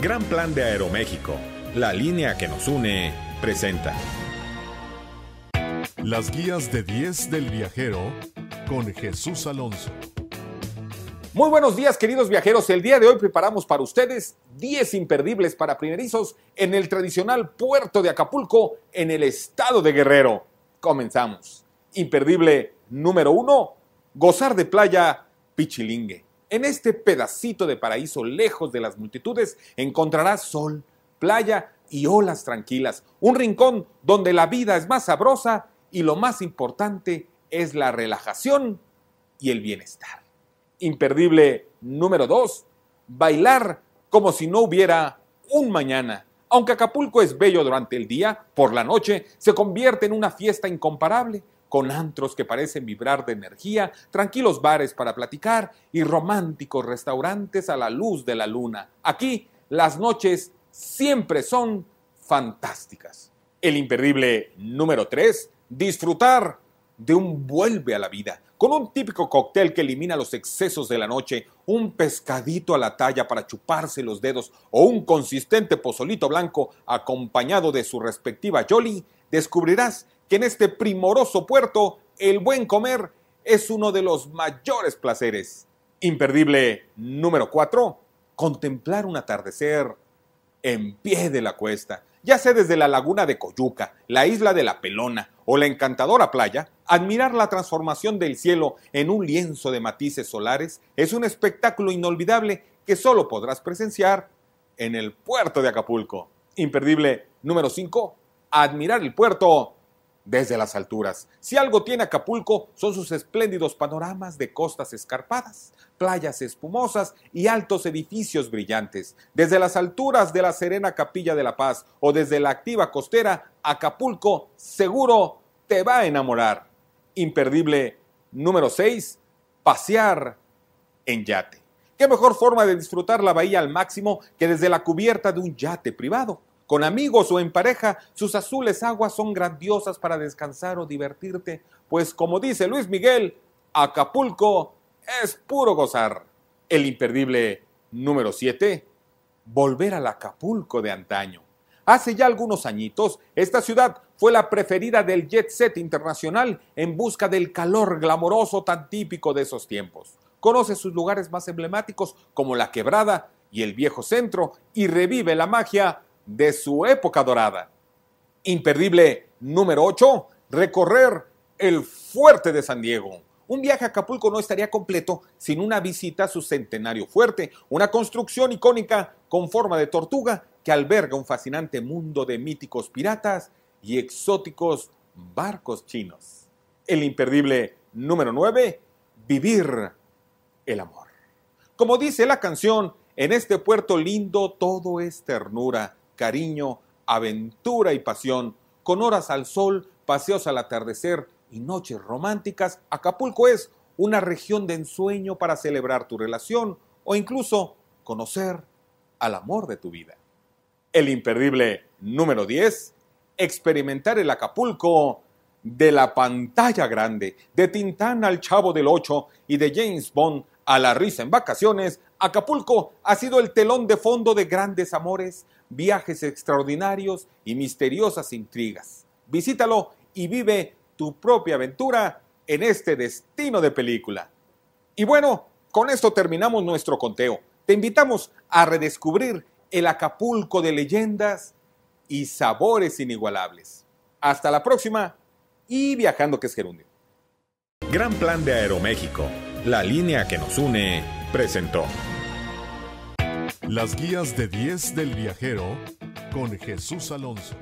Gran Plan de Aeroméxico, la línea que nos une, presenta. Las guías de 10 del viajero con Jesús Alonso. Muy buenos días queridos viajeros, el día de hoy preparamos para ustedes 10 imperdibles para primerizos en el tradicional puerto de Acapulco en el estado de Guerrero. Comenzamos. Imperdible número 1, gozar de playa Pichilingue. En este pedacito de paraíso lejos de las multitudes encontrarás sol, playa y olas tranquilas, un rincón donde la vida es más sabrosa y lo más importante es la relajación y el bienestar. Imperdible número 2. Bailar como si no hubiera un mañana. Aunque Acapulco es bello durante el día, por la noche se convierte en una fiesta incomparable con antros que parecen vibrar de energía, tranquilos bares para platicar y románticos restaurantes a la luz de la luna. Aquí las noches siempre son fantásticas. El imperdible número 3, disfrutar de un vuelve a la vida, con un típico cóctel que elimina los excesos de la noche, un pescadito a la talla para chuparse los dedos o un consistente pozolito blanco acompañado de su respectiva jolly, descubrirás que en este primoroso puerto el buen comer es uno de los mayores placeres. Imperdible número 4. Contemplar un atardecer en pie de la cuesta, ya sea desde la laguna de Coyuca, la isla de la Pelona o la encantadora playa, admirar la transformación del cielo en un lienzo de matices solares es un espectáculo inolvidable que solo podrás presenciar en el puerto de Acapulco. Imperdible número 5. Admirar el puerto desde las alturas. Si algo tiene Acapulco son sus espléndidos panoramas de costas escarpadas, playas espumosas y altos edificios brillantes. Desde las alturas de la serena Capilla de la Paz o desde la activa costera, Acapulco seguro te va a enamorar. Imperdible número 6, pasear en yate. ¿Qué mejor forma de disfrutar la bahía al máximo que desde la cubierta de un yate privado? con amigos o en pareja, sus azules aguas son grandiosas para descansar o divertirte, pues como dice Luis Miguel, Acapulco es puro gozar. El imperdible número 7, volver al Acapulco de antaño. Hace ya algunos añitos, esta ciudad fue la preferida del jet set internacional en busca del calor glamoroso tan típico de esos tiempos. Conoce sus lugares más emblemáticos como la Quebrada y el Viejo Centro y revive la magia de su época dorada. Imperdible número 8, recorrer el fuerte de San Diego. Un viaje a Acapulco no estaría completo sin una visita a su centenario fuerte, una construcción icónica con forma de tortuga que alberga un fascinante mundo de míticos piratas y exóticos barcos chinos. El imperdible número 9, vivir el amor. Como dice la canción, en este puerto lindo todo es ternura cariño, aventura y pasión, con horas al sol, paseos al atardecer y noches románticas, Acapulco es una región de ensueño para celebrar tu relación o incluso conocer al amor de tu vida. El imperdible número 10, experimentar el Acapulco de la pantalla grande, de Tintán al Chavo del Ocho y de James Bond a la risa en vacaciones, Acapulco ha sido el telón de fondo de grandes amores, viajes extraordinarios y misteriosas intrigas. Visítalo y vive tu propia aventura en este destino de película. Y bueno, con esto terminamos nuestro conteo. Te invitamos a redescubrir el Acapulco de leyendas y sabores inigualables. Hasta la próxima y viajando que es gerundio. Gran plan de Aeroméxico, la línea que nos une, presentó. Las guías de 10 del viajero con Jesús Alonso.